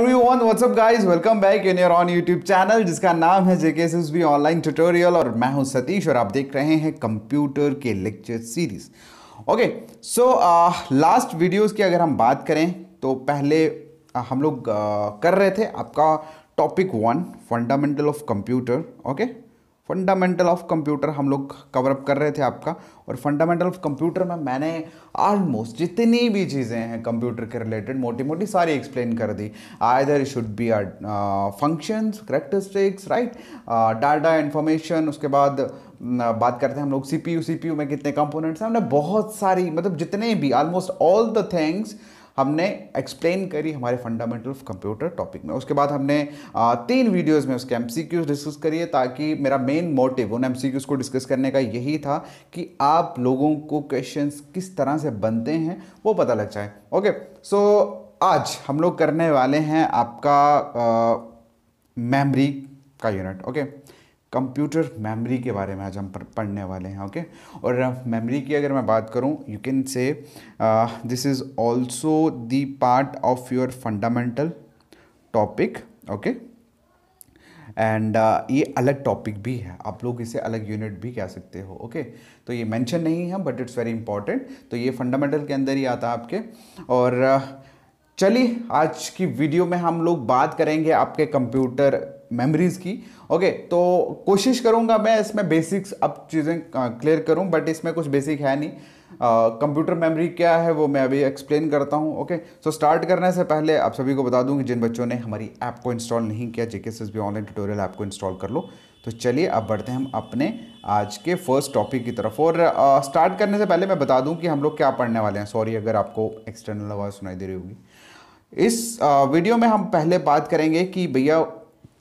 Everyone WhatsApp guys welcome back in your own YouTube channel जिसका नाम है JK S B online tutorial और मैं हूं सतीश और आप देख रहे हैं कंप्यूटर के lecture series okay so last videos की अगर हम बात करें तो पहले uh, हम लोग uh, कर रहे थे आपका topic one fundamental of computer okay fundamental of computer हम लोग कवर अप कर रहे थे आपका और फंडामेंटल ऑफ कंप्यूटर में मैंने ऑलमोस्ट जितनी भी चीज़ें हैं कंप्यूटर के रिलेटेड मोटी मोटी सारी एक्सप्लेन कर दी either should be are functions characteristics right data information उसके बाद बात करते हैं हम लोग सी पी यू में कितने कंपोनेंट्स हैं हमने बहुत सारी मतलब जितने भी ऑलमोस्ट ऑल द थिंग्स हमने एक्सप्लेन करी हमारे फंडामेंटल ऑफ कंप्यूटर टॉपिक में उसके बाद हमने तीन वीडियोज़ में उसके एम डिस्कस करिए ताकि मेरा मेन मोटिव उन एम को डिस्कस करने का यही था कि आप लोगों को क्वेश्चन किस तरह से बनते हैं वो पता लग जाए ओके सो आज हम लोग करने वाले हैं आपका मेमरी का यूनिट ओके कंप्यूटर मेमोरी के बारे में आज हम पढ़ने वाले हैं ओके और मेमोरी uh, की अगर मैं बात करूं you can say this is also the part of your fundamental topic okay and uh, ये अलग टॉपिक भी है आप लोग इसे अलग यूनिट भी कह सकते हो ओके okay? तो ये मेंशन नहीं है बट इट्स वेरी इंपॉर्टेंट तो ये फंडामेंटल के अंदर ही आता है आपके और uh, चलिए आज की वीडियो में हम लोग बात करेंगे आपके कंप्यूटर मेमोरीज़ की ओके तो कोशिश करूंगा मैं इसमें बेसिक्स अब चीज़ें क्लियर करूँ बट इसमें कुछ बेसिक है नहीं कंप्यूटर मेमोरी क्या है वो मैं अभी एक्सप्लेन करता हूँ ओके सो स्टार्ट करने से पहले आप सभी को बता दूँ कि जिन बच्चों ने हमारी ऐप को इंस्टॉल नहीं किया जेके एस भी ऑनलाइन ट्यूटोरियल ऐप को इंस्टॉल कर लो तो चलिए अब बढ़ते हैं हम अपने आज के फर्स्ट टॉपिक की तरफ और स्टार्ट करने से पहले मैं बता दूं कि हम लोग क्या पढ़ने वाले हैं सॉरी अगर आपको एक्सटर्नल आवाज़ सुनाई दे रही होगी इस आ, वीडियो में हम पहले बात करेंगे कि भैया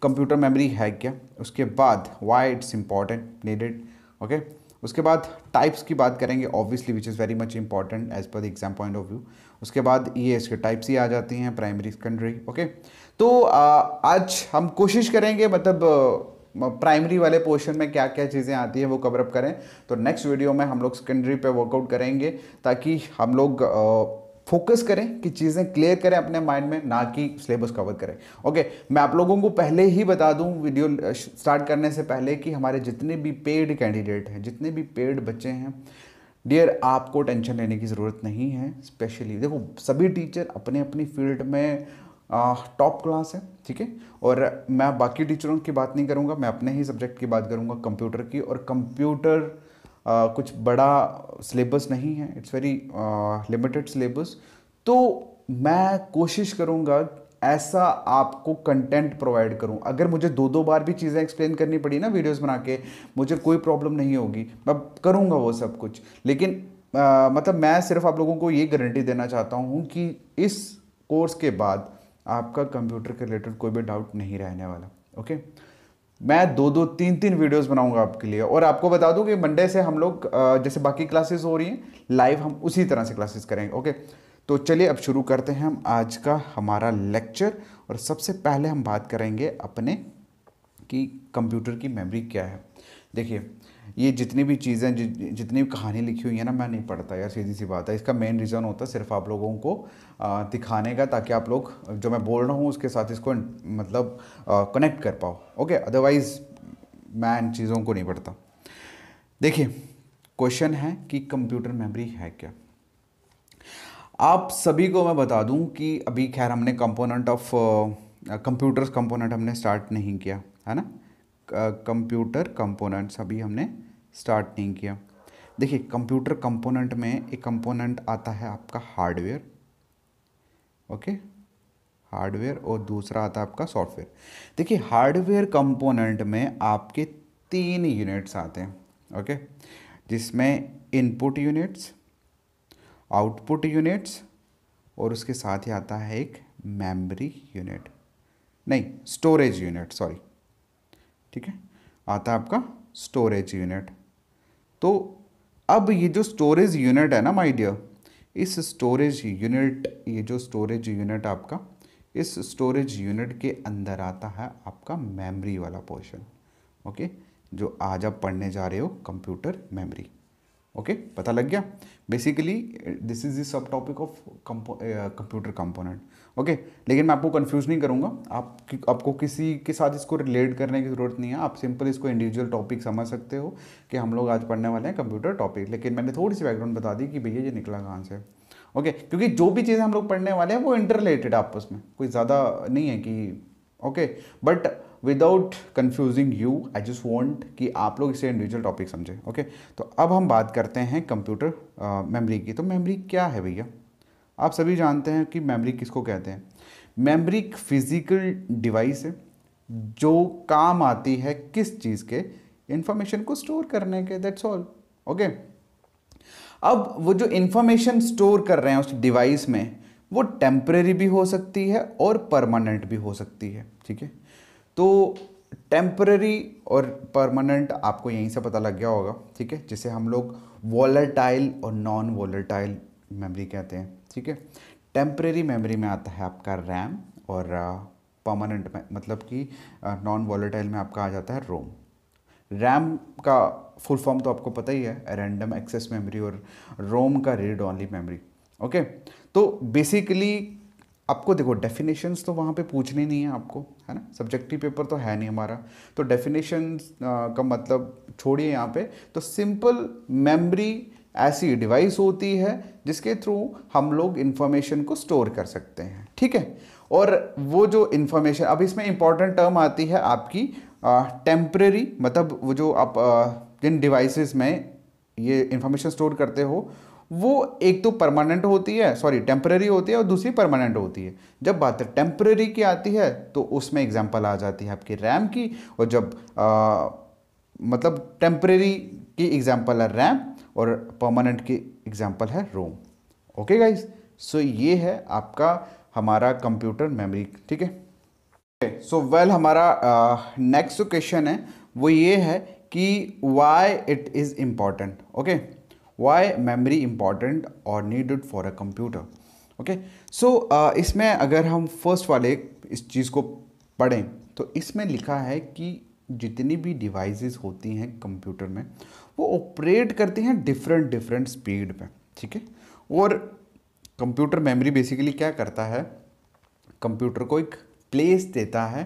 कंप्यूटर मेमोरी है क्या उसके बाद why it's important needed okay उसके बाद टाइप्स की बात करेंगे obviously which is very much important as per the exam point of view उसके बाद ये इसके टाइप्स ही आ जाती हैं प्राइमरी सेकेंडरी ओके तो आ, आज हम कोशिश करेंगे मतलब प्राइमरी वाले पोर्शन में क्या क्या चीज़ें आती हैं वो कवरअप करें तो नेक्स्ट वीडियो में हम लोग सेकेंडरी पे वर्कआउट करेंगे ताकि हम लोग आ, फोकस करें कि चीज़ें क्लियर करें अपने माइंड में ना कि सिलेबस कवर करें ओके मैं आप लोगों को पहले ही बता दूं वीडियो स्टार्ट करने से पहले कि हमारे जितने भी पेड कैंडिडेट हैं जितने भी पेड बच्चे हैं डियर आपको टेंशन लेने की ज़रूरत नहीं है स्पेशली देखो सभी टीचर अपने अपनी फील्ड में टॉप क्लास है ठीक है और मैं बाकी टीचरों की बात नहीं करूँगा मैं अपने ही सब्जेक्ट की बात करूँगा कंप्यूटर की और कंप्यूटर कुछ बड़ा सिलेबस नहीं है इट्स वेरी लिमिटेड सिलेबस तो मैं कोशिश करूँगा ऐसा आपको कंटेंट प्रोवाइड करूं अगर मुझे दो दो बार भी चीज़ें एक्सप्लेन करनी पड़ी ना वीडियोस बना के मुझे कोई प्रॉब्लम नहीं होगी मैं करूंगा वो सब कुछ लेकिन आ, मतलब मैं सिर्फ आप लोगों को ये गारंटी देना चाहता हूँ कि इस कोर्स के बाद आपका कंप्यूटर के रिलेटेड कोई भी डाउट नहीं रहने वाला ओके मैं दो दो तीन तीन वीडियोस बनाऊंगा आपके लिए और आपको बता दूं कि मंडे से हम लोग जैसे बाकी क्लासेस हो रही हैं लाइव हम उसी तरह से क्लासेस करेंगे ओके तो चलिए अब शुरू करते हैं हम आज का हमारा लेक्चर और सबसे पहले हम बात करेंगे अपने कि कंप्यूटर की मेमोरी क्या है देखिए ये जितनी भी चीज़ें जितनी भी कहानी लिखी हुई है ना मैं नहीं पढ़ता यार सीधी सी बात है इसका मेन रीज़न होता है सिर्फ आप लोगों को दिखाने का ताकि आप लोग जो मैं बोल रहा हूँ उसके साथ इसको मतलब कनेक्ट कर पाओ ओके अदरवाइज़ मैं इन चीज़ों को नहीं पढ़ता देखिए क्वेश्चन है कि कंप्यूटर मेमोरी है क्या आप सभी को मैं बता दूं कि अभी खैर हमने कंपोनेंट ऑफ कंप्यूटर्स कंपोनेंट हमने स्टार्ट नहीं किया है ना कंप्यूटर कंपोनेंट्स अभी हमने स्टार्ट नहीं किया देखिए कंप्यूटर कंपोनेंट में एक कंपोनेंट आता है आपका हार्डवेयर ओके हार्डवेयर और दूसरा आता है आपका सॉफ्टवेयर देखिए हार्डवेयर कंपोनेंट में आपके तीन यूनिट्स आते हैं ओके जिसमें इनपुट यूनिट्स आउटपुट यूनिट्स और उसके साथ ही आता है एक मेमोरी यूनिट नहीं स्टोरेज यूनिट सॉरी ठीक है आता है आपका स्टोरेज यूनिट तो अब ये जो स्टोरेज यूनिट है ना माय डियर इस स्टोरेज यूनिट ये जो स्टोरेज यूनिट आपका इस स्टोरेज यूनिट के अंदर आता है आपका मेमोरी वाला पोर्शन ओके जो आज आप पढ़ने जा रहे हो कंप्यूटर मेमोरी ओके okay? पता लग गया basically this is subtopic of computer component okay लेकिन मैं आपको कंफ्यूज नहीं करूँगा आप कि, आपको किसी के साथ इसको रिलेट करने की ज़रूरत नहीं है आप सिंपल इसको इंडिविजुअल टॉपिक समझ सकते हो कि हम लोग आज पढ़ने वाले हैं कंप्यूटर टॉपिक लेकिन मैंने थोड़ी सी बैकग्राउंड बता दी कि भैया ये निकला कहाँ से ओके okay? क्योंकि जो भी चीज़ें हम लोग पढ़ने वाले हैं वो इंटर रिलेटेड आपस में कोई ज़्यादा नहीं है कि okay okay? But without confusing you I just want कि आप लोग इसे इंडिविजुअल टॉपिक समझें ओके okay? तो अब हम बात करते हैं कंप्यूटर मेमोरी की तो मेमोरी क्या है भैया आप सभी जानते हैं कि मेमोरी किसको कहते हैं मेमोरी एक फिज़िकल डिवाइस है जो काम आती है किस चीज़ के इन्फॉर्मेशन को स्टोर करने के दैट्स ऑल ओके अब वो जो इन्फॉर्मेशन स्टोर कर रहे हैं उस डिवाइस में वो टेम्प्रेरी भी हो सकती है और परमानेंट भी हो सकती है ठीक है तो टेम्पररी और परमानेंट आपको यहीं से पता लग गया होगा ठीक है जिसे हम लोग वॉलेटाइल और नॉन वॉलेटाइल मेमोरी कहते हैं ठीक है टेम्प्रेरी मेमोरी में आता है आपका रैम और परमानेंट uh, मतलब कि नॉन वॉलेटाइल में आपका आ जाता है रोम रैम का फुल फॉर्म तो आपको पता ही है रैंडम एक्सेस मेमोरी और रोम का रीड ऑनली मेमोरी ओके तो बेसिकली आपको देखो डेफिनेशंस तो वहाँ पे पूछने नहीं है आपको है ना सब्जेक्टिव पेपर तो है नहीं हमारा तो डेफिनेशन का मतलब छोड़िए यहाँ पे तो सिंपल मेमोरी ऐसी डिवाइस होती है जिसके थ्रू हम लोग इन्फॉर्मेशन को स्टोर कर सकते हैं ठीक है और वो जो इन्फॉर्मेशन अब इसमें इंपॉर्टेंट टर्म आती है आपकी टेम्प्रेरी मतलब वो जो आप जिन डिवाइसेस में ये इन्फॉर्मेशन स्टोर करते हो वो एक तो परमानेंट होती है सॉरी टेम्प्रेरी होती है और दूसरी परमानेंट होती है जब बात टेम्प्रेरी की आती है तो उसमें एग्जाम्पल आ जाती है आपकी रैम की और जब आ, मतलब टेम्प्रेरी की एग्जाम्पल है रैम और परमानेंट की एग्जाम्पल है रोम ओके गाइज सो ये है आपका हमारा कंप्यूटर मेमोरी ठीक है सो वेल हमारा नेक्स्ट जो क्वेश्चन है वो ये है कि why it is important okay why memory important और needed for a computer okay so इसमें अगर हम फर्स्ट वाले इस चीज़ को पढ़ें तो इसमें लिखा है कि जितनी भी डिवाइसेस होती हैं कंप्यूटर में वो ऑपरेट करती हैं डिफरेंट डिफरेंट स्पीड पे ठीक है और कंप्यूटर मेमोरी बेसिकली क्या करता है कंप्यूटर को एक प्लेस देता है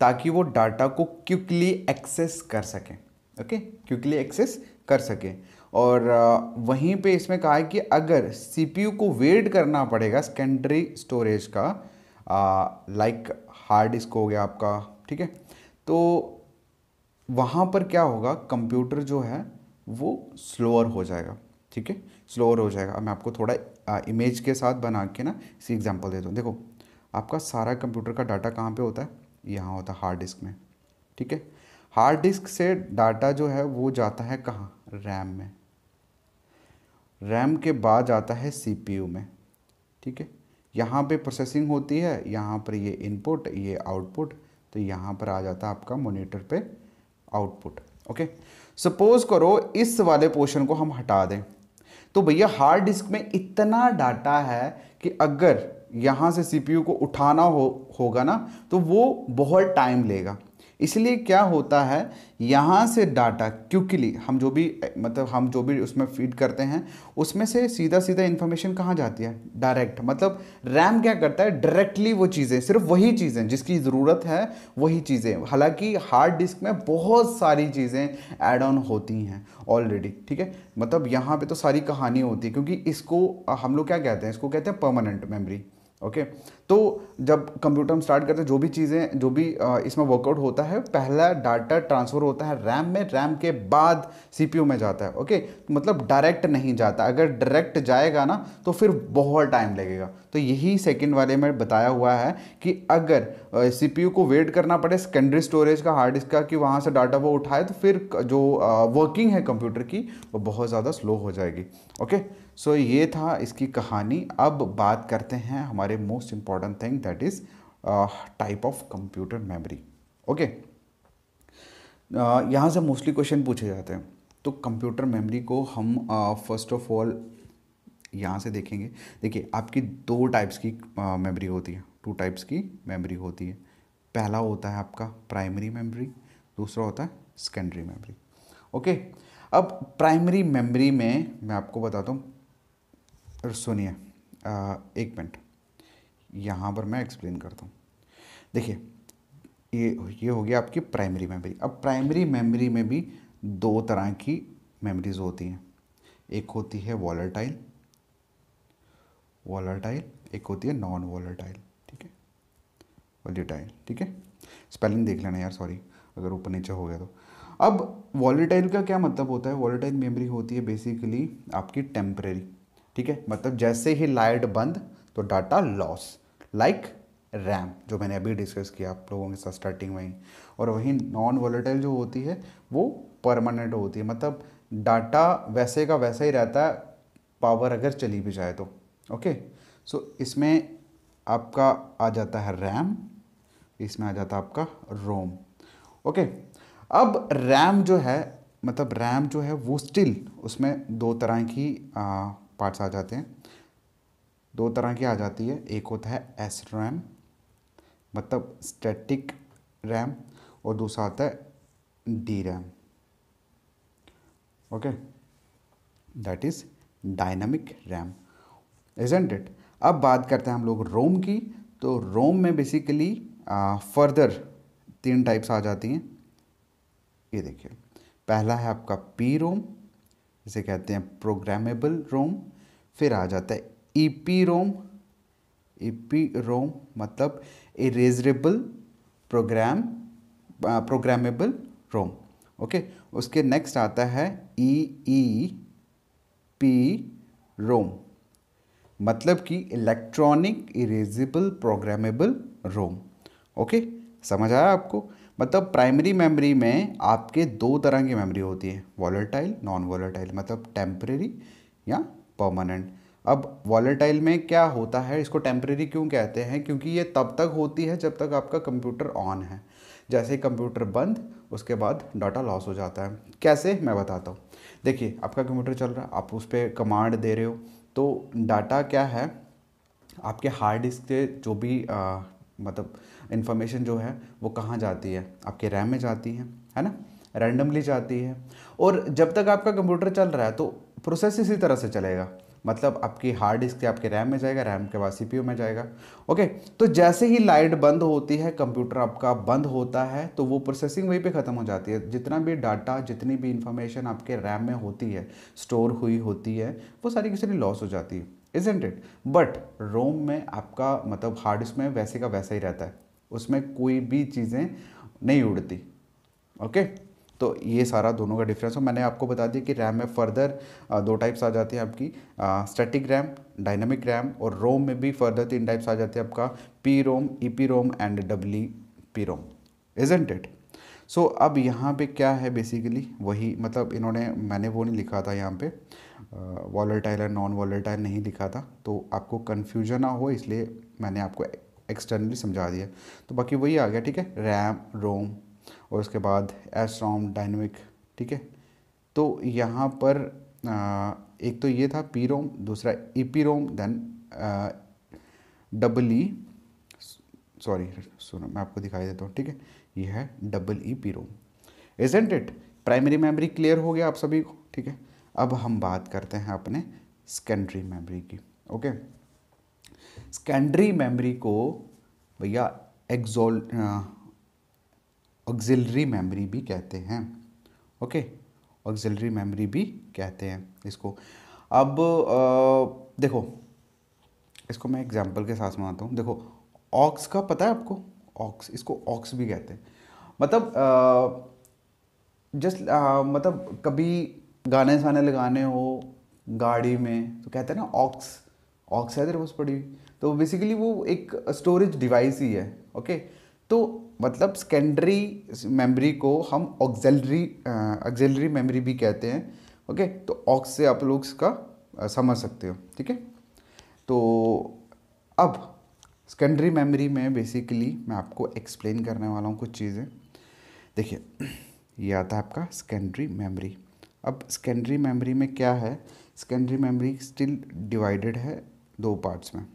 ताकि वो डाटा को क्विकली एक्सेस कर सकें ओके क्विकली एक्सेस कर सकें और वहीं पे इसमें कहा है कि अगर सीपीयू को वेट करना पड़ेगा सेकेंडरी स्टोरेज का लाइक हार्ड डिस्क हो गया आपका ठीक है तो वहाँ पर क्या होगा कंप्यूटर जो है वो स्लोअर हो जाएगा ठीक है स्लोअर हो जाएगा मैं आपको थोड़ा आ, इमेज के साथ बना के ना इसी एग्जांपल देता हूँ देखो आपका सारा कंप्यूटर का डाटा कहाँ पे होता है यहाँ होता है हार्ड डिस्क में ठीक है हार्ड डिस्क से डाटा जो है वो जाता है कहाँ रैम में रैम के बाद आता है सीपीयू में ठीक है यहाँ पे प्रोसेसिंग होती है यहाँ पर ये इनपुट ये आउटपुट तो यहाँ पर आ जाता है आपका मोनीटर पे आउटपुट ओके सपोज करो इस वाले पोर्शन को हम हटा दें तो भैया हार्ड डिस्क में इतना डाटा है कि अगर यहाँ से सीपीयू को उठाना हो होगा ना तो वो बहुत टाइम लेगा इसलिए क्या होता है यहाँ से डाटा क्विकली हम जो भी मतलब हम जो भी उसमें फीड करते हैं उसमें से सीधा सीधा इन्फॉर्मेशन कहाँ जाती है डायरेक्ट मतलब रैम क्या करता है डायरेक्टली वो चीज़ें सिर्फ वही चीज़ें जिसकी ज़रूरत है वही चीज़ें हालांकि हार्ड डिस्क में बहुत सारी चीज़ें एड ऑन होती हैं ऑलरेडी ठीक है मतलब यहाँ पर तो सारी कहानी होती है क्योंकि इसको हम लोग क्या कहते हैं इसको कहते हैं परमानेंट मेमरी ओके तो जब कंप्यूटर हम स्टार्ट करते हैं जो भी चीज़ें जो भी इसमें वर्कआउट होता है पहला डाटा ट्रांसफ़र होता है रैम में रैम के बाद सीपीयू में जाता है ओके मतलब डायरेक्ट नहीं जाता अगर डायरेक्ट जाएगा ना तो फिर बहुत टाइम लगेगा तो यही सेकंड वाले में बताया हुआ है कि अगर सीपीयू को वेट करना पड़े सेकेंडरी स्टोरेज का हार्ड डिस्क का कि वहाँ से डाटा वो उठाए तो फिर जो वर्किंग है कंप्यूटर की वो बहुत ज़्यादा स्लो हो जाएगी ओके सो so, ये था इसकी कहानी अब बात करते हैं हमारे most important thing that is type of computer memory okay यहाँ से मोस्टली क्वेश्चन पूछे जाते हैं तो कंप्यूटर मेमोरी को हम फर्स्ट ऑफ ऑल यहाँ से देखेंगे देखिए आपकी दो टाइप्स की मेमोरी uh, होती है टू टाइप्स की मेमोरी होती है पहला होता है आपका प्राइमरी मेमोरी दूसरा होता है सेकेंडरी मेमोरी ओके अब प्राइमरी मेमोरी में मैं आपको बताता हूँ और सुनिए एक मिनट यहाँ पर मैं एक्सप्लेन करता हूँ देखिए ये ये हो गया आपकी प्राइमरी मेमोरी अब प्राइमरी मेमोरी में भी दो तरह की मेमोरीज होती हैं एक होती है वॉलरटाइल वॉलरटाइल एक होती है नॉन वॉलरटाइल ठीक है वॉलीटाइल ठीक है स्पेलिंग देख लेना यार सॉरी अगर ऊपर नीचे हो गया तो अब वॉलीटाइल का क्या मतलब होता है वॉलीटाइल मेमोरी होती है बेसिकली आपकी टेम्परेरी ठीक है मतलब जैसे ही लाइट बंद तो डाटा लॉस लाइक रैम जो मैंने अभी डिस्कस किया आप लोगों के साथ स्टार्टिंग में ही और वहीं नॉन वॉलेटाइल जो होती है वो परमानेंट होती है मतलब डाटा वैसे का वैसा ही रहता है पावर अगर चली भी जाए तो ओके सो so, इसमें आपका आ जाता है रैम इसमें आ जाता है आपका रोम ओके अब रैम जो है मतलब रैम जो है वो स्टिल उसमें दो तरह की आ, पार्ट्स आ जाते हैं दो तरह की आ जाती है एक होता है एस रैम मतलब स्टैटिक रैम और दूसरा आता है D RAM okay that is dynamic RAM isn't it अब बात करते हैं हम लोग रोम की तो रोम में बेसिकली फर्दर तीन टाइप्स आ जाती हैं ये देखिए पहला है आपका पी रोम इसे कहते हैं प्रोग्रामेबल रोम फिर आ जाता है ईपीरोम ईपीरोम मतलब erasable program programmable ROM okay उसके नेक्स्ट आता है ई ई पी रोम मतलब कि electronic erasable programmable ROM okay समझ आया आपको मतलब प्राइमरी मेमोरी में आपके दो तरह की मेमोरी होती है वॉलेटाइल नॉन वॉलेटाइल मतलब टेम्परेरी या परमानेंट अब वॉलेटाइल में क्या होता है इसको टेम्प्रेरी क्यों कहते हैं क्योंकि ये तब तक होती है जब तक आपका कंप्यूटर ऑन है जैसे कंप्यूटर बंद उसके बाद डाटा लॉस हो जाता है कैसे मैं बताता हूँ देखिए आपका कंप्यूटर चल रहा है आप उस पर कमांड दे रहे हो तो डाटा क्या है आपके हार्ड डिस्क से जो भी आ, मतलब इन्फॉर्मेशन जो है वो कहाँ जाती है आपके रैम में जाती है है ना रैंडमली जाती है और जब तक आपका कंप्यूटर चल रहा है तो प्रोसेस इसी तरह से चलेगा मतलब आपकी हार्ड डिस्क आपके रैम में जाएगा रैम के बाद सीपीयू में जाएगा ओके तो जैसे ही लाइट बंद होती है कंप्यूटर आपका बंद होता है तो वो प्रोसेसिंग वहीं पे ख़त्म हो जाती है जितना भी डाटा जितनी भी इंफॉर्मेशन आपके रैम में होती है स्टोर हुई होती है वो सारी की सारी लॉस हो जाती है इजेंट इट बट रोम में आपका मतलब हार्ड डिस्क में वैसे का वैसा ही रहता है उसमें कोई भी चीज़ें नहीं उड़ती ओके okay? तो ये सारा दोनों का डिफरेंस है मैंने आपको बता दिया कि रैम में फर्दर दो टाइप्स आ जाते हैं आपकी स्टैटिक रैम डायनामिक रैम और रोम में भी फर्दर तीन टाइप्स आ जाते हैं आपका P ROM E P ROM and double P ROM isn't it so अब यहाँ पे क्या है बेसिकली वही मतलब इन्होंने मैंने वो नहीं लिखा था यहाँ पे वॉलेटाइल एंड नॉन वॉलेटाइल नहीं लिखा था तो आपको कन्फ्यूजन ना हो इसलिए मैंने आपको एक्सटर्नली समझा दिया तो बाकी वही आ गया ठीक है रैम रोम और उसके बाद एस रॉम डायनमिक ठीक है तो यहाँ पर आ, एक तो ये था पी रोम दूसरा E P ROM then double E sorry सुनो मैं आपको दिखाई देता हूँ ठीक है ये है double E P ROM isn't it primary memory clear हो गया आप सभी को ठीक है अब हम बात करते हैं अपने सेकेंडरी मेमोरी की ओके सेकेंडरी मेमोरी को भैया एग्जोल ऑक्जिलरी मेमोरी भी कहते हैं ओके ऑक्जिलरी मेमोरी भी कहते हैं इसको अब आ, देखो इसको मैं एग्जाम्पल के साथ बनाता हूँ देखो ऑक्स का पता है आपको ऑक्स इसको ऑक्स भी कहते हैं मतलब जस्ट मतलब कभी गाने साने लगाने हो गाड़ी में तो कहते हैं ना ऑक्स ऑक्स है तेरे पास पड़ी हुई तो बेसिकली वो एक स्टोरेज डिवाइस ही है ओके तो मतलब सेकेंडरी मेमोरी को हम ऑक्जेलरी ऑक्जेलरी मेमोरी भी कहते हैं ओके तो ऑक्स से आप लोग इसका समझ सकते हो ठीक है तो अब सेकेंडरी मेमोरी में बेसिकली मैं आपको एक्सप्लेन करने वाला हूँ कुछ चीज़ें देखिए ये आता है आपका सेकेंडरी मेमोरी अब सेकेंडरी मेमोरी में क्या है सेकेंडरी मेमोरी स्टिल डिवाइडेड है दो पार्ट्स में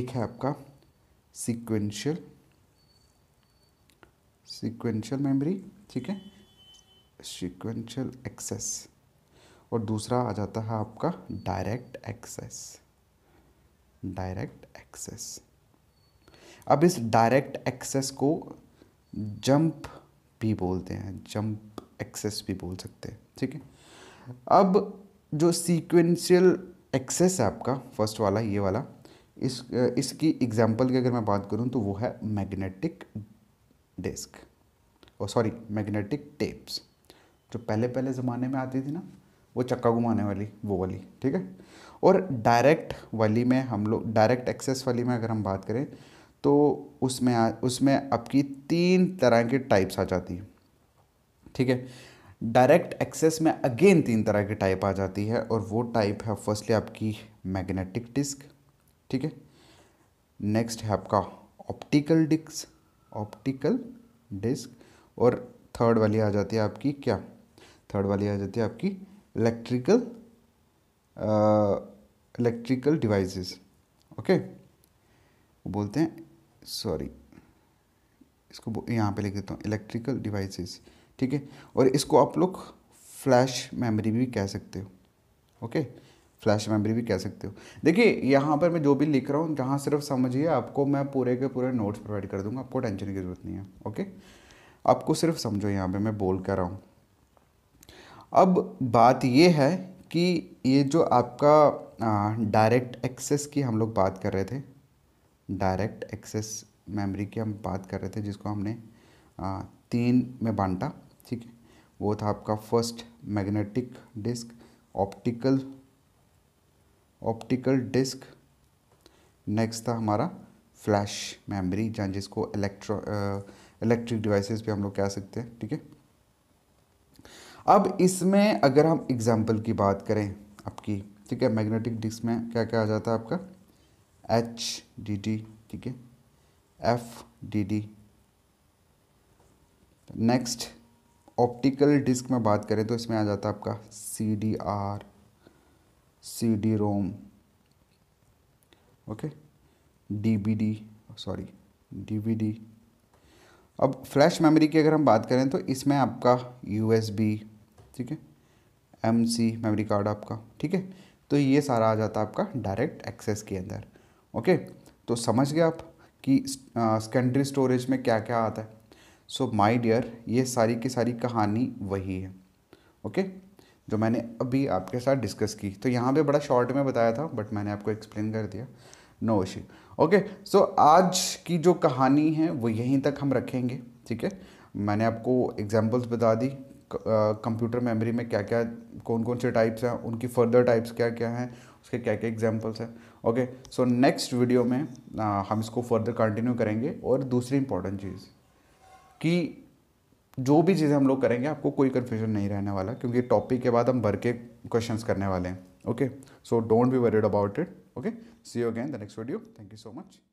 एक है आपका सिक्वेंशियल सीक्वेंशियल मेमोरी ठीक है सिक्वेंशियल एक्सेस और दूसरा आ जाता है आपका डायरेक्ट एक्सेस डायरेक्ट एक्सेस अब इस डायरेक्ट एक्सेस को जंप भी बोलते हैं जंप एक्सेस भी बोल सकते हैं ठीक है अब जो सीक्वेंशियल एक्सेस है आपका फर्स्ट वाला ये वाला इस इसकी एग्जांपल की अगर मैं बात करूं तो वो है मैग्नेटिक डिस्क और सॉरी मैग्नेटिक टेप्स जो पहले पहले ज़माने में आती थी ना वो चक्का घुमाने वाली वो वाली ठीक है और डायरेक्ट वाली में हम लोग डायरेक्ट एक्सेस वाली में अगर हम बात करें तो उसमें उसमें आपकी तीन तरह की टाइप्स आ जाती हैं ठीक है डायरेक्ट एक्सेस में अगेन तीन तरह की टाइप आ जाती है और वो टाइप है फर्स्टली आपकी मैग्नेटिक डिस्क ठीक है नेक्स्ट है आपका ऑप्टिकल डिस्क ऑप्टिकल डिस्क और थर्ड वाली आ जाती है आपकी क्या थर्ड वाली आ जाती है आपकी इलेक्ट्रिकल इलेक्ट्रिकल डिवाइसेस ओके बोलते हैं सॉरी इसको यहाँ पे लिख देता हूँ इलेक्ट्रिकल डिवाइसेस ठीक है और इसको आप लोग फ्लैश मेमोरी भी कह सकते हो ओके okay? फ्लैश मेमोरी भी कह सकते हो देखिए यहाँ पर मैं जो भी लिख रहा हूँ जहाँ सिर्फ समझिए आपको मैं पूरे के पूरे नोट्स प्रोवाइड कर दूँगा आपको टेंशन की ज़रूरत नहीं है ओके आपको सिर्फ समझो यहाँ पे मैं बोल कर रहा हूँ अब बात ये है कि ये जो आपका डायरेक्ट एक्सेस की हम लोग बात कर रहे थे डायरेक्ट एक्सेस मेमोरी की हम बात कर रहे थे जिसको हमने आ, तीन में बांटा ठीक है वो था आपका first magnetic disk optical optical disk next था हमारा फ्लैश मेमोरी जहाँ जिसको इलेक्ट्रो इलेक्ट्रिक डिवाइसेस भी हम लोग कह सकते हैं ठीक है अब इसमें अगर हम एग्जाम्पल की बात करें आपकी ठीक है मैग्नेटिक डिस्क में क्या क्या आ जाता है आपका एच डी डी ठीक है F D D next optical disk में बात करें तो इसमें आ जाता है आपका C D R C D ROM okay D V D sorry D V D अब फ्लैश मेमोरी की अगर हम बात करें तो इसमें आपका यू एस बी ठीक है एम सी मेमोरी कार्ड आपका ठीक है तो ये सारा आ जाता है आपका डायरेक्ट एक्सेस के अंदर ओके तो समझ गए आप कि सेकेंडरी स्टोरेज में क्या क्या आता है सो माय डियर ये सारी की सारी कहानी वही है ओके जो मैंने अभी आपके साथ डिस्कस की तो यहाँ पे बड़ा शॉर्ट में बताया था बट मैंने आपको एक्सप्लेन कर दिया नो इशू ओके सो आज की जो कहानी है वो यहीं तक हम रखेंगे ठीक है मैंने आपको एग्जाम्पल्स बता दी कंप्यूटर मेमोरी में क्या क्या कौन कौन से टाइप्स हैं उनकी फर्दर टाइप्स क्या क्या हैं उसके क्या क्या एग्जाम्पल्स हैं ओके सो नेक्स्ट वीडियो में आ, हम इसको फर्दर कंटिन्यू करेंगे और दूसरी इंपॉर्टेंट चीज़ कि जो भी चीज़ें हम लोग करेंगे आपको कोई कन्फ्यूजन नहीं रहने वाला क्योंकि टॉपिक के बाद हम भर के क्वेश्चंस करने वाले हैं okay so don't be worried about it okay see you again the next video thank you so much